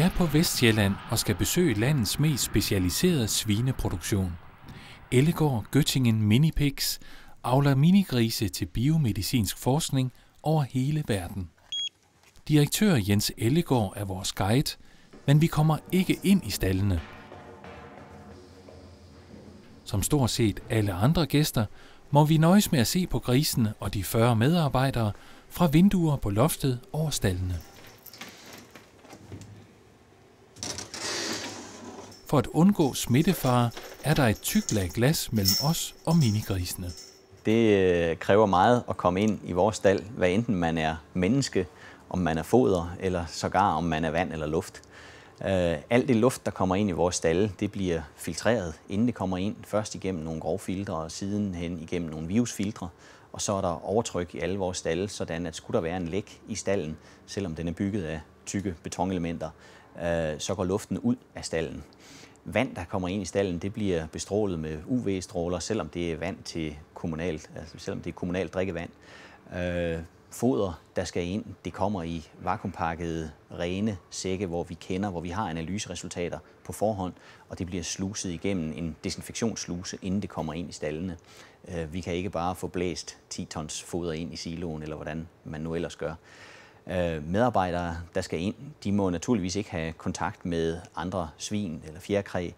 er på Vestjylland og skal besøge landets mest specialiserede svineproduktion. Ellegård Göttingen Minipigs avler minigrise til biomedicinsk forskning over hele verden. Direktør Jens Ellegård er vores guide, men vi kommer ikke ind i stallene. Som stort set alle andre gæster, må vi nøjes med at se på grisene og de 40 medarbejdere fra vinduer på loftet over stallene. For at undgå smittefare er der et tykt lag glas mellem os og minigrisene. Det øh, kræver meget at komme ind i vores stald, hvad enten man er menneske, om man er foder, eller sågar om man er vand eller luft. Øh, alt det luft, der kommer ind i vores stalle, det bliver filtreret, inden det kommer ind. Først igennem nogle grove filtre, og siden hen igennem nogle virusfiltre. Og så er der overtryk i alle vores stalle, sådan at skulle der være en læk i stallen, selvom den er bygget af tykke betonelementer, øh, så går luften ud af stallen vand, der kommer ind i stallen, det bliver bestrålet med UV-stråler, selvom det er vand til kommunalt, altså selvom det er kommunalt drikkevand. Øh, foder, der skal ind, det kommer i vakuumpakkede, rene sække, hvor vi kender, hvor vi har analyseresultater på forhånd, og det bliver sluset igennem en desinfektionssluse, inden det kommer ind i stallene. Øh, vi kan ikke bare få blæst 10 tons foder ind i siloen, eller hvordan man nu ellers gør. Øh, medarbejdere, der skal ind, de må naturligvis ikke have kontakt med andre svin eller fjerkræ.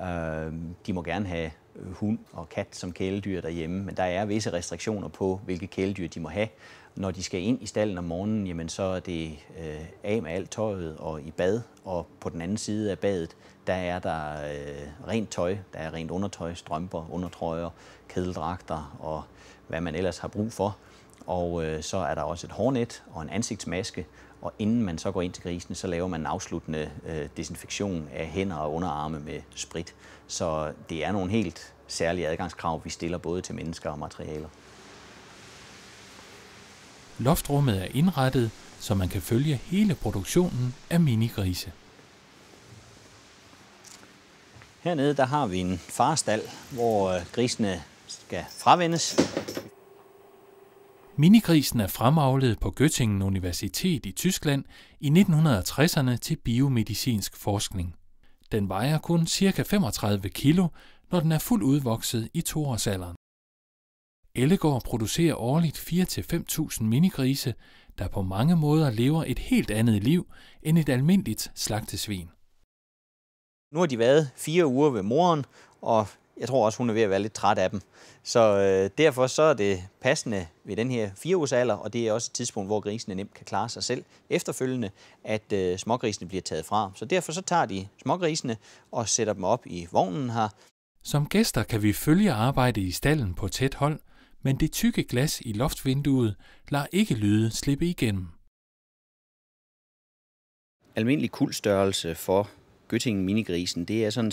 Øh, de må gerne have hund og kat som kæledyr derhjemme, men der er visse restriktioner på, hvilke kæledyr de må have. Når de skal ind i stallen om morgenen, jamen så er det øh, af med alt tøjet og i bad, og på den anden side af badet, der er der øh, rent tøj, der er rent undertøj, strømper, undertrøjer, kædeldragter og hvad man ellers har brug for. Og øh, så er der også et hårnet og en ansigtsmaske, og inden man så går ind til grisen, så laver man en afsluttende øh, desinfektion af hænder og underarme med sprit. Så det er nogle helt særlige adgangskrav, vi stiller både til mennesker og materialer. Loftrummet er indrettet, så man kan følge hele produktionen af minigrise. Hernede der har vi en farestal, hvor øh, grisene skal fravendes. Minigrisen er fremavlet på Göttingen Universitet i Tyskland i 1960'erne til biomedicinsk forskning. Den vejer kun ca. 35 kilo, når den er fuldt udvokset i toårsalderen. Ellegård producerer årligt 4-5.000 minigrise, der på mange måder lever et helt andet liv end et almindeligt slagtesvin. Nu har de været fire uger ved moren, og jeg tror også, hun er ved at være lidt træt af dem. Så øh, derfor så er det passende ved den her fireårsalder, og det er også et tidspunkt, hvor grisene nemt kan klare sig selv efterfølgende, at øh, smågrisene bliver taget fra. Så derfor så tager de smågrisene og sætter dem op i vognen her. Som gæster kan vi følge arbejdet i stallen på tæt hold, men det tykke glas i loftvinduet lader ikke lyde slippe igennem. Almindelig kuldstørrelse for Gøttingen minigrisen, det er sådan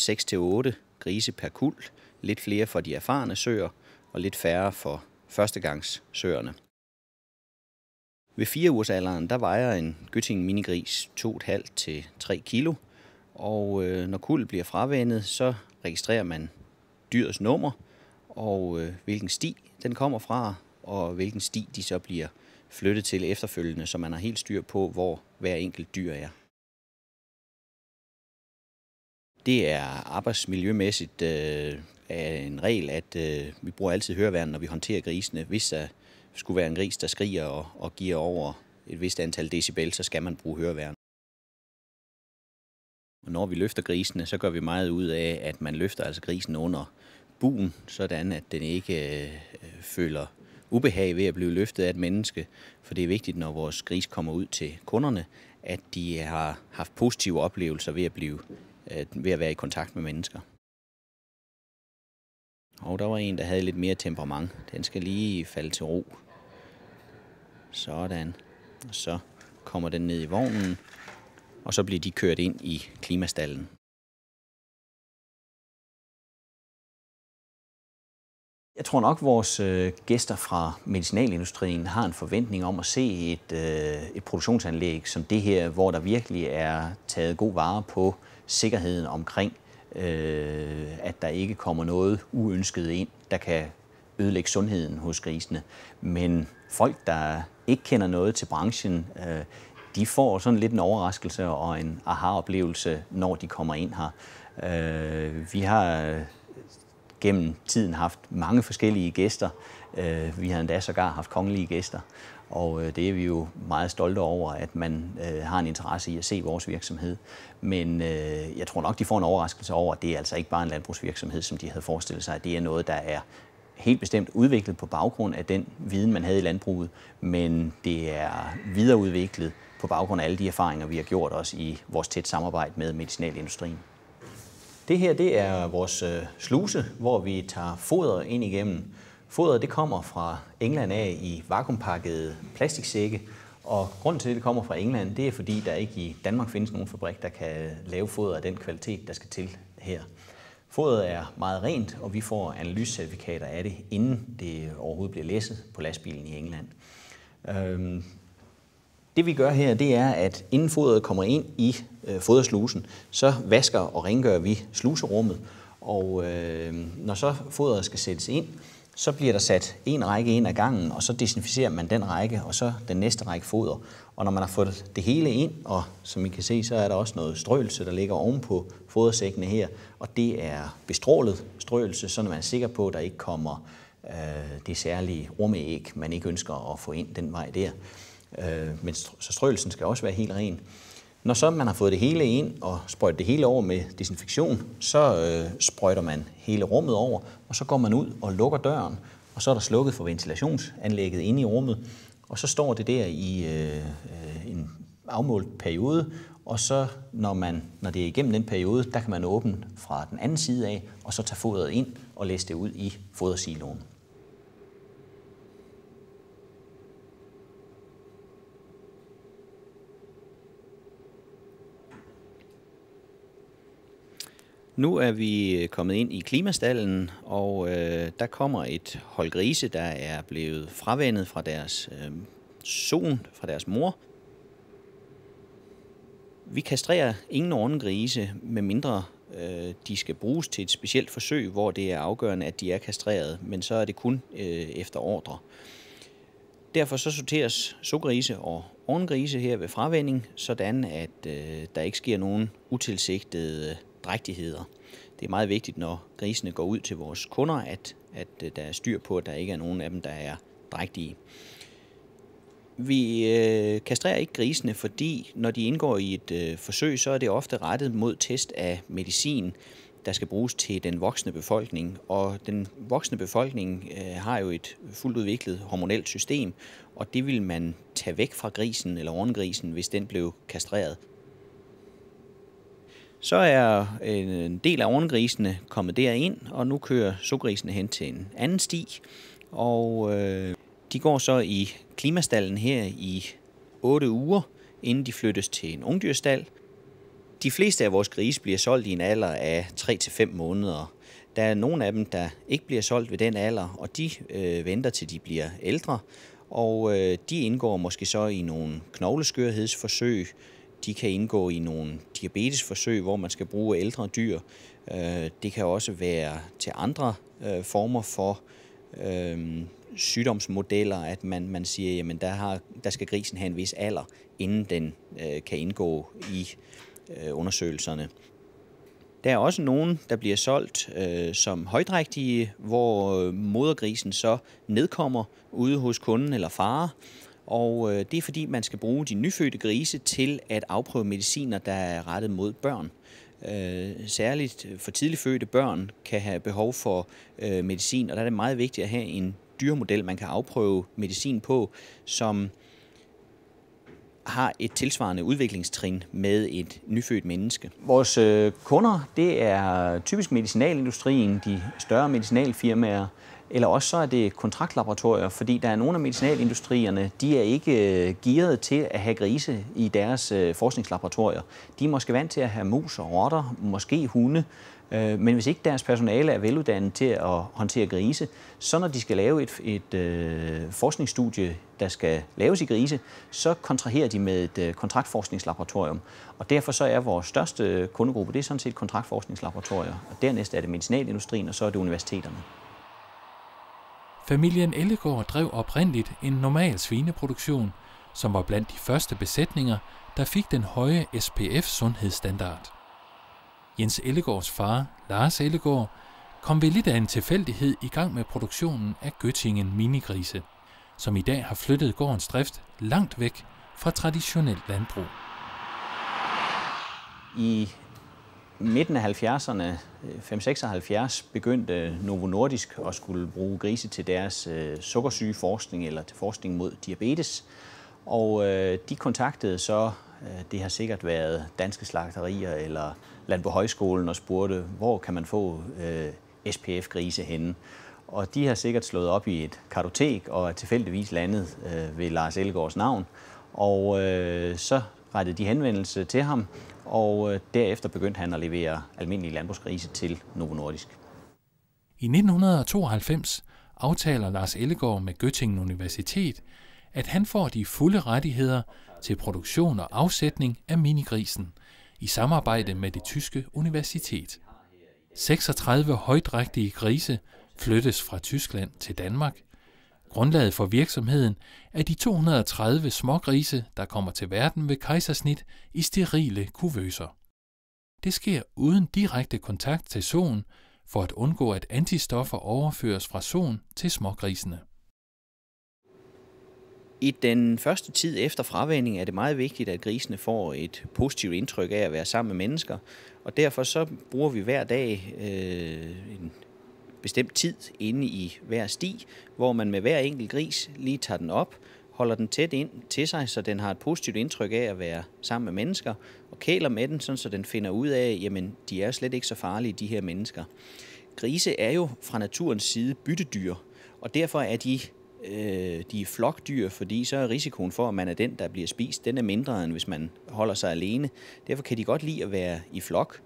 6-8 grise per kul. Lidt flere for de erfarne søer, og lidt færre for førstegangssøerne. Ved 4 ugers alderen, der vejer en gøtting minigris 2,5 til 3 kilo, og øh, når kuldet bliver fravendet, så registrerer man dyrets nummer, og øh, hvilken sti den kommer fra, og hvilken sti de så bliver flyttet til efterfølgende, så man har helt styr på, hvor hver enkelt dyr er. Det er arbejdsmiljømæssigt øh, en regel, at øh, vi bruger altid høreværn, når vi håndterer grisene. Hvis der skulle være en gris, der skriger og, og giver over et vist antal decibel, så skal man bruge høreværn. Og når vi løfter grisene, så gør vi meget ud af, at man løfter altså grisen under buen, sådan at den ikke øh, føler ubehag ved at blive løftet af et menneske. For det er vigtigt, når vores gris kommer ud til kunderne, at de har haft positive oplevelser ved at blive ved at være i kontakt med mennesker. Og der var en, der havde lidt mere temperament. Den skal lige falde til ro. Sådan. Og så kommer den ned i vognen, og så bliver de kørt ind i klimastallen. Jeg tror nok, at vores øh, gæster fra medicinalindustrien har en forventning om at se et, øh, et produktionsanlæg som det her, hvor der virkelig er taget god vare på øh, sikkerheden omkring, øh, at der ikke kommer noget uønsket ind, der kan ødelægge sundheden hos grisene. Men folk, der ikke kender noget til branchen, øh, de får sådan lidt en overraskelse og en aha-oplevelse, når de kommer ind her. Øh, vi har gennem tiden haft mange forskellige gæster. Øh, vi har endda sågar haft kongelige gæster. Og øh, det er vi jo meget stolte over, at man øh, har en interesse i at se vores virksomhed. Men jeg tror nok, de får en overraskelse over, at det er altså ikke bare en landbrugsvirksomhed, som de havde forestillet sig. Det er noget, der er helt bestemt udviklet på baggrund af den viden, man havde i landbruget, men det er videreudviklet på baggrund af alle de erfaringer, vi har gjort os i vores tæt samarbejde med medicinalindustrien. Det her det er vores øh, sluse, hvor vi tager foder ind igennem. Foderet det kommer fra England af i vakuumpakket plastiksække, og grunden til, at det kommer fra England, det er fordi, der ikke i Danmark findes nogen fabrik, der kan lave foder af den kvalitet, der skal til her. Foderet er meget rent, og vi får analysecertifikater af det, inden det overhovedet bliver læsset på lastbilen i England. Øhm, det vi gør her, det er, at inden fodret kommer ind i øh, foderslusen, så vasker og rengør vi sluserummet. Og øh, når så foderet skal sættes ind, så bliver der sat en række ind ad gangen, og så desinficerer man den række, og så den næste række foder. Og når man har fået det hele ind, og som I kan se, så er der også noget strøelse, der ligger ovenpå fodersækkene her, og det er bestrålet strøelse, så man er sikker på, at der ikke kommer øh, det særlige rumæg, man ikke ønsker at få ind den vej der. Øh, men så strøelsen skal også være helt ren. Når så man har fået det hele ind og sprøjtet det hele over med desinfektion, så øh, sprøjter man hele rummet over, og så går man ud og lukker døren, og så er der slukket for ventilationsanlægget inde i rummet, og så står det der i øh, øh en afmålt periode, og så når, man, når det er igennem den periode, der kan man åbne fra den anden side af, og så tage fodret ind og læse det ud i fodersiloen. Nu er vi øh, kommet ind i klimastallen, og øh, der kommer et hold grise, der er blevet fravendet fra deres øh, son, fra deres mor. Vi kastrerer ingen ordentlig grise, medmindre øh, de skal bruges til et specielt forsøg, hvor det er afgørende, at de er kastreret, men så er det kun øh, efter ordre. Derfor så sorteres sukkerise og ordengrise her ved fravænding, sådan at øh, der ikke sker nogen utilsigtede øh, drægtigheder. Det er meget vigtigt, når grisene går ud til vores kunder, at, at øh, der er styr på, at der ikke er nogen af dem, der er drægtige. Vi øh, kastrerer ikke grisene, fordi når de indgår i et øh, forsøg, så er det ofte rettet mod test af medicin, der skal bruges til den voksne befolkning. Og den voksne befolkning øh, har jo et fuldt udviklet hormonelt system, og det vil man tage væk fra grisen eller orngrisen, hvis den blev kastreret. Så er en del af ovengrisene kommet derind, og nu kører sogrisene hen til en anden sti, og øh, de går så i klimastallen her i 8 uger, inden de flyttes til en ungdyrstal. De fleste af vores grise bliver solgt i en alder af 3-5 måneder. Der er nogle af dem, der ikke bliver solgt ved den alder, og de øh, venter til de bliver ældre, og øh, de indgår måske så i nogle knogleskørhedsforsøg, de kan indgå i nogle diabetesforsøg, hvor man skal bruge ældre dyr. Øh, det kan også være til andre øh, former for øh, sygdomsmodeller, at man, man siger, jamen der, har, der skal grisen have en vis alder, inden den øh, kan indgå i øh, undersøgelserne. Der er også nogen, der bliver solgt øh, som højdrægtige, hvor modergrisen så nedkommer ude hos kunden eller farer, og øh, det er fordi, man skal bruge de nyfødte grise til at afprøve mediciner, der er rettet mod børn. Øh, særligt øh, for tidligt fødte børn kan have behov for øh, medicin, og der er det meget vigtigt at have en dyremodel, man kan afprøve medicin på, som har et tilsvarende udviklingstrin med et nyfødt menneske. Vores øh, kunder, det er typisk medicinalindustrien, de større medicinalfirmaer, eller også så er det kontraktlaboratorier, fordi der er nogle af medicinalindustrierne, de er ikke øh, gearet til at have grise i deres øh, forskningslaboratorier. De er måske vant til at have mus og rotter, måske hunde, øh, men hvis ikke deres personale er veluddannet til at håndtere grise, så når de skal lave et, et øh, forskningsstudie, der skal laves i grise, så kontraherer de med et øh, kontraktforskningslaboratorium. Og derfor så er vores største kundegruppe, det er sådan set kontraktforskningslaboratorier. Og dernæst er det medicinalindustrien, og så er det universiteterne. Familien Ellegaard drev oprindeligt en normal svineproduktion, som var blandt de første besætninger, der fik den høje SPF-sundhedsstandard. Jens Ellegaards far, Lars Ellegaard, kom ved lidt af en tilfældighed i gang med produktionen af Göttingen minigrise, som i dag har flyttet gårdens drift langt væk fra traditionelt landbrug. I midten af 70'erne, 576, øh, begyndte Novo Nordisk at skulle bruge grise til deres øh, forskning eller til forskning mod diabetes. Og øh, de kontaktede så, øh, det har sikkert været danske slagterier eller Landbohøjskolen og spurgte, hvor kan man få øh, SPF-grise henne? Og de har sikkert slået op i et kartotek og er tilfældigvis landet øh, ved Lars Elgårds navn. Og øh, så rettede de henvendelse til ham, og øh, derefter begyndte han at levere almindelige landbrugsgrise til Novo Nordisk. I 1992 aftaler Lars Ellegaard med Göttingen Universitet, at han får de fulde rettigheder til produktion og afsætning af minigrisen i samarbejde med det tyske universitet. 36 højdrægtige grise flyttes fra Tyskland til Danmark – Grundlaget for virksomheden er de 230 smågrise, der kommer til verden ved kejsersnit i sterile kuvøser. Det sker uden direkte kontakt til solen for at undgå at antistoffer overføres fra solen til smågrisene. I den første tid efter fravænding er det meget vigtigt, at grisene får et positivt indtryk af at være sammen med mennesker, og derfor så bruger vi hver dag øh, en bestemt tid inde i hver sti, hvor man med hver enkelt gris lige tager den op, holder den tæt ind til sig, så den har et positivt indtryk af at være sammen med mennesker, og kæler med den, sådan så den finder ud af, jamen de er slet ikke så farlige, de her mennesker. Grise er jo fra naturens side byttedyr, og derfor er de øh, de er flokdyr, fordi så er risikoen for, at man er den, der bliver spist, den er mindre, end hvis man holder sig alene. Derfor kan de godt lide at være i flok.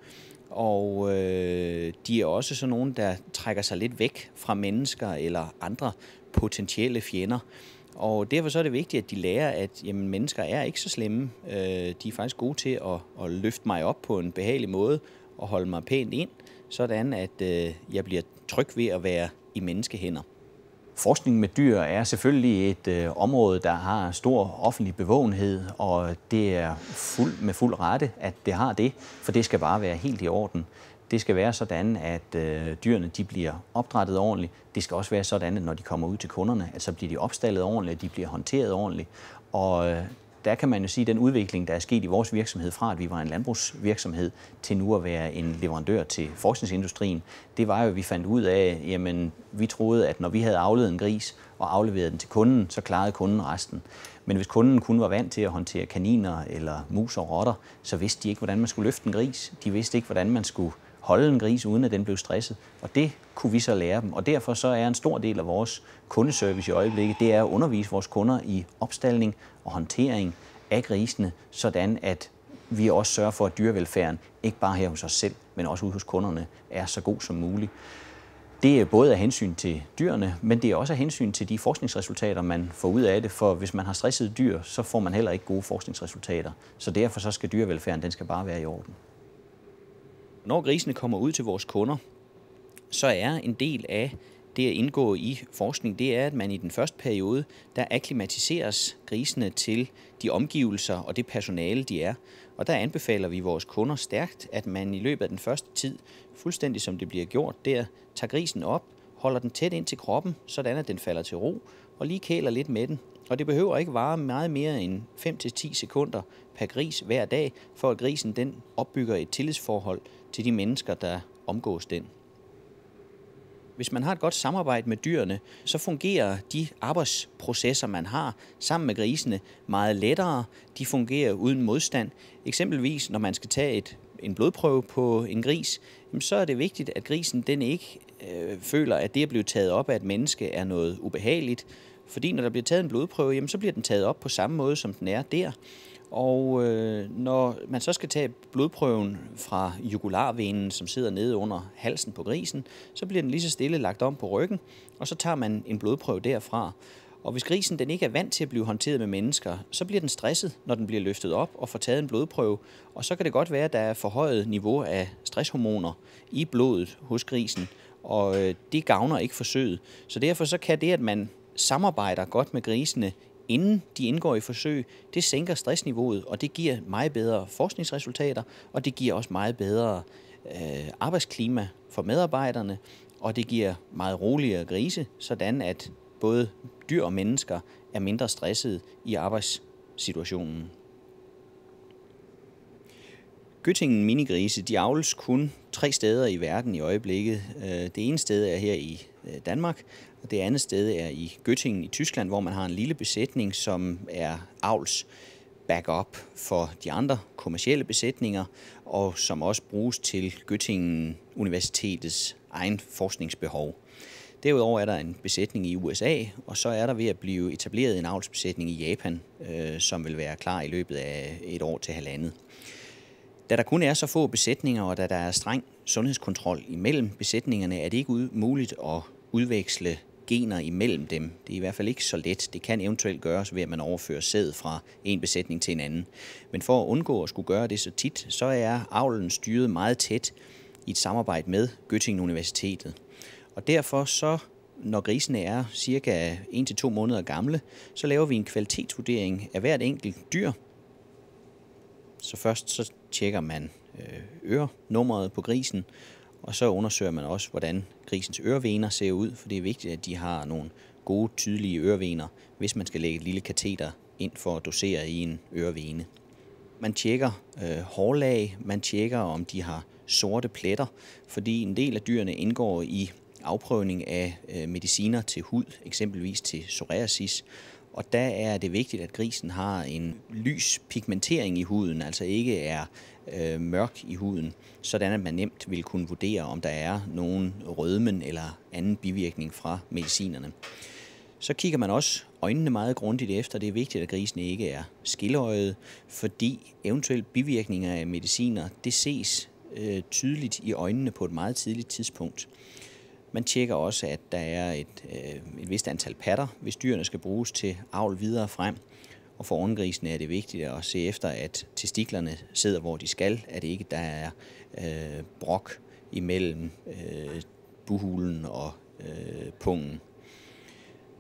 Og øh, de er også sådan nogen, der trækker sig lidt væk fra mennesker eller andre potentielle fjender. Og derfor så er det vigtigt, at de lærer, at jamen, mennesker er ikke så slemme. Øh, de er faktisk gode til at, at løfte mig op på en behagelig måde og holde mig pænt ind, sådan at øh, jeg bliver tryg ved at være i menneskehænder. Forskning med dyr er selvfølgelig et øh, område, der har stor offentlig bevågenhed, og det er fuld, med fuld rette, at det har det, for det skal bare være helt i orden. Det skal være sådan, at øh, dyrene de bliver opdrettet ordentligt. Det skal også være sådan, at når de kommer ud til kunderne, at så bliver de opstallet ordentligt, at de bliver håndteret ordentligt. Og øh, der kan man jo sige, at den udvikling, der er sket i vores virksomhed fra, at vi var en landbrugsvirksomhed, til nu at være en leverandør til forskningsindustrien, det var jo, at vi fandt ud af, jamen, vi troede, at når vi havde afledet en gris og afleveret den til kunden, så klarede kunden resten. Men hvis kunden kun var vant til at håndtere kaniner eller mus og rotter, så vidste de ikke, hvordan man skulle løfte en gris. De vidste ikke, hvordan man skulle holde en gris, uden at den blev stresset. Og det kunne vi så lære dem. Og derfor så er en stor del af vores kundeservice i øjeblikket, det er at undervise vores kunder i opstalning og håndtering af grisene, sådan at vi også sørger for, at dyrevelfærden, ikke bare her hos os selv, men også ude hos kunderne, er så god som muligt. Det er både af hensyn til dyrene, men det er også af hensyn til de forskningsresultater, man får ud af det. For hvis man har stressede dyr, så får man heller ikke gode forskningsresultater. Så derfor så skal dyrevelfærden den skal bare være i orden. Når grisene kommer ud til vores kunder, så er en del af det at indgå i forskning, det er, at man i den første periode, der akklimatiseres grisene til de omgivelser og det personale, de er. Og der anbefaler vi vores kunder stærkt, at man i løbet af den første tid, fuldstændig som det bliver gjort der, tager grisen op, holder den tæt ind til kroppen, sådan at den falder til ro, og lige kæler lidt med den. Og det behøver ikke vare meget mere end 5-10 sekunder per gris hver dag, for at grisen den opbygger et tillidsforhold til de mennesker, der omgås den. Hvis man har et godt samarbejde med dyrene, så fungerer de arbejdsprocesser, man har sammen med grisene, meget lettere. De fungerer uden modstand. Eksempelvis, når man skal tage et, en blodprøve på en gris, så er det vigtigt, at grisen den ikke øh, føler, at det at blive taget op af et menneske er noget ubehageligt. Fordi når der bliver taget en blodprøve, jamen, så bliver den taget op på samme måde, som den er der. Og øh, når man så skal tage blodprøven fra jugularvenen, som sidder nede under halsen på grisen, så bliver den lige så stille lagt om på ryggen, og så tager man en blodprøve derfra. Og hvis grisen den ikke er vant til at blive håndteret med mennesker, så bliver den stresset, når den bliver løftet op og får taget en blodprøve. Og så kan det godt være, at der er forhøjet niveau af stresshormoner i blodet hos grisen, og øh, det gavner ikke forsøget. Så derfor så kan det, at man samarbejder godt med grisene inden de indgår i forsøg, det sænker stressniveauet, og det giver meget bedre forskningsresultater, og det giver også meget bedre øh, arbejdsklima for medarbejderne, og det giver meget roligere grise, sådan at både dyr og mennesker er mindre stressede i arbejdssituationen. Gøttingen minigrise, de avles kun tre steder i verden i øjeblikket. Øh, det ene sted er her i øh, Danmark, og det andet sted er i Göttingen i Tyskland, hvor man har en lille besætning, som er avls backup for de andre kommercielle besætninger, og som også bruges til Göttingen Universitetets egen forskningsbehov. Derudover er der en besætning i USA, og så er der ved at blive etableret en avlsbesætning i Japan, øh, som vil være klar i løbet af et år til halvandet. Da der kun er så få besætninger, og da der er streng sundhedskontrol imellem besætningerne, er det ikke muligt at udveksle gener imellem dem. Det er i hvert fald ikke så let. Det kan eventuelt gøres ved, at man overfører sæd fra en besætning til en anden. Men for at undgå at skulle gøre det så tit, så er avlen styret meget tæt i et samarbejde med Göttingen Universitetet. Og derfor så, når grisene er cirka 1-2 måneder gamle, så laver vi en kvalitetsvurdering af hvert enkelt dyr. Så først så tjekker man øh, ørenummeret på grisen, og så undersøger man også, hvordan grisens ørevener ser ud, for det er vigtigt, at de har nogle gode, tydelige ørevener, hvis man skal lægge et lille kateter ind for at dosere i en ørevene. Man tjekker øh, hårlag, man tjekker, om de har sorte pletter, fordi en del af dyrene indgår i afprøvning af øh, mediciner til hud, eksempelvis til psoriasis. Og der er det vigtigt, at grisen har en lys pigmentering i huden, altså ikke er øh, mørk i huden, sådan at man nemt vil kunne vurdere, om der er nogen rødmen eller anden bivirkning fra medicinerne. Så kigger man også øjnene meget grundigt efter. Det er vigtigt, at grisen ikke er skilleøjet, fordi eventuelle bivirkninger af mediciner, det ses øh, tydeligt i øjnene på et meget tidligt tidspunkt. Man tjekker også, at der er et, øh, et vist antal patter, hvis dyrene skal bruges til avl videre frem. Og for ovngrisene er det vigtigt at se efter, at testiklerne sidder, hvor de skal, at det ikke der er øh, brok imellem øh, buhulen og øh, pungen.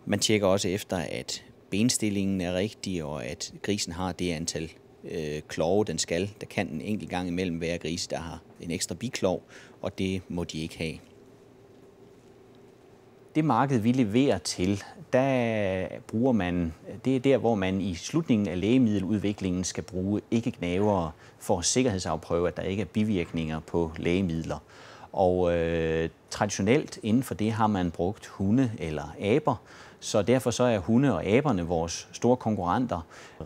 Man tjekker også efter, at benstillingen er rigtig, og at grisen har det antal øh, klove, den skal. Der kan en enkelt gang imellem være grise, der har en ekstra biklov, og det må de ikke have det marked, vi leverer til, der bruger man, det er der, hvor man i slutningen af lægemiddeludviklingen skal bruge ikke-gnavere for at sikkerhedsafprøve, at der ikke er bivirkninger på lægemidler. Og øh, traditionelt inden for det har man brugt hunde eller aber, så derfor så er hunde og aberne vores store konkurrenter.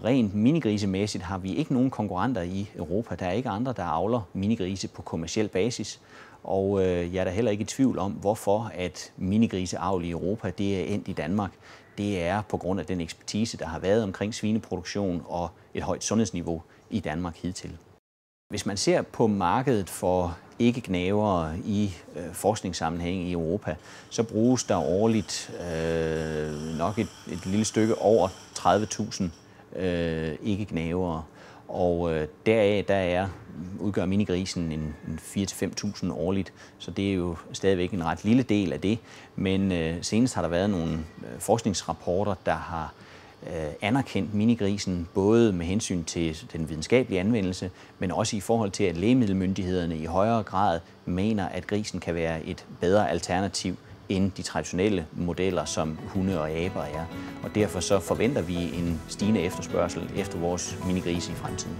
Rent minigrisemæssigt har vi ikke nogen konkurrenter i Europa. Der er ikke andre, der avler minigrise på kommersiel basis. Og øh, jeg er da heller ikke i tvivl om, hvorfor at minigriseavl i Europa det er endt i Danmark. Det er på grund af den ekspertise, der har været omkring svineproduktion og et højt sundhedsniveau i Danmark hidtil. Hvis man ser på markedet for ikke-gnavere i øh, forskningssammenhæng i Europa, så bruges der årligt øh, nok et, et lille stykke over 30.000 øh, ikke-gnavere og øh, deraf der er, udgør minigrisen en, en 4-5.000 årligt, så det er jo stadigvæk en ret lille del af det. Men øh, senest har der været nogle øh, forskningsrapporter, der har øh, anerkendt minigrisen, både med hensyn til den videnskabelige anvendelse, men også i forhold til, at lægemiddelmyndighederne i højere grad mener, at grisen kan være et bedre alternativ end de traditionelle modeller, som hunde og aber er. Og derfor så forventer vi en stigende efterspørgsel efter vores minigrise i fremtiden.